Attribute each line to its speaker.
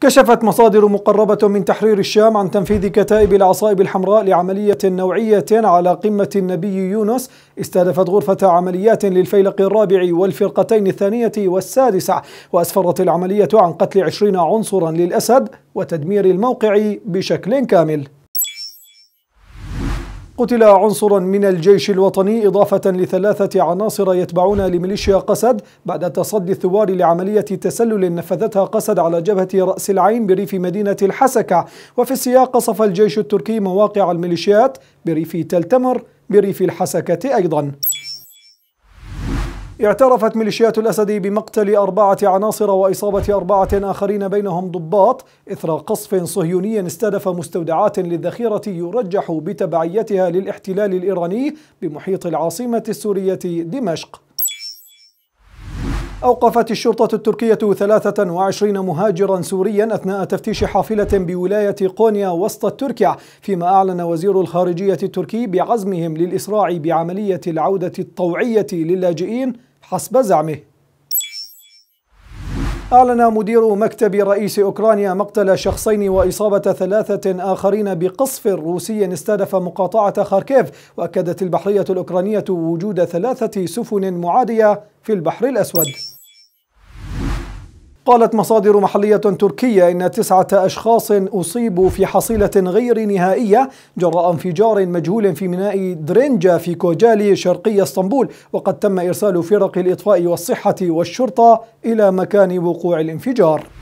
Speaker 1: كشفت مصادر مقربة من تحرير الشام عن تنفيذ كتائب العصائب الحمراء لعملية نوعية على قمة النبي يونس استهدفت غرفة عمليات للفيلق الرابع والفرقتين الثانية والسادسة وأسفرت العملية عن قتل عشرين عنصرا للأسد وتدمير الموقع بشكل كامل قتل عنصر من الجيش الوطني إضافة لثلاثة عناصر يتبعون لميليشيا قسد بعد تصدي الثوار لعملية تسلل نفذتها قسد على جبهة رأس العين بريف مدينة الحسكة وفي السياق قصف الجيش التركي مواقع الميليشيات بريف تل تمر بريف الحسكة أيضا اعترفت ميليشيات الأسد بمقتل أربعة عناصر وإصابة أربعة آخرين بينهم ضباط إثر قصف صهيوني استهدف مستودعات للذخيرة يرجح بتبعيتها للاحتلال الإيراني بمحيط العاصمة السورية دمشق أوقفت الشرطة التركية 23 مهاجرا سوريا أثناء تفتيش حافلة بولاية قونيا وسط تركيا فيما أعلن وزير الخارجية التركي بعزمهم للإسراع بعملية العودة الطوعية للاجئين حسب زعمه أعلن مدير مكتب رئيس أوكرانيا مقتل شخصين وإصابة ثلاثة آخرين بقصف روسي استهدف مقاطعة خاركيف وأكدت البحرية الأوكرانية وجود ثلاثة سفن معادية في البحر الأسود قالت مصادر محلية تركية إن تسعة أشخاص أصيبوا في حصيلة غير نهائية جراء انفجار مجهول في ميناء درينجا في كوجالي شرقي اسطنبول وقد تم إرسال فرق الإطفاء والصحة والشرطة إلى مكان وقوع الانفجار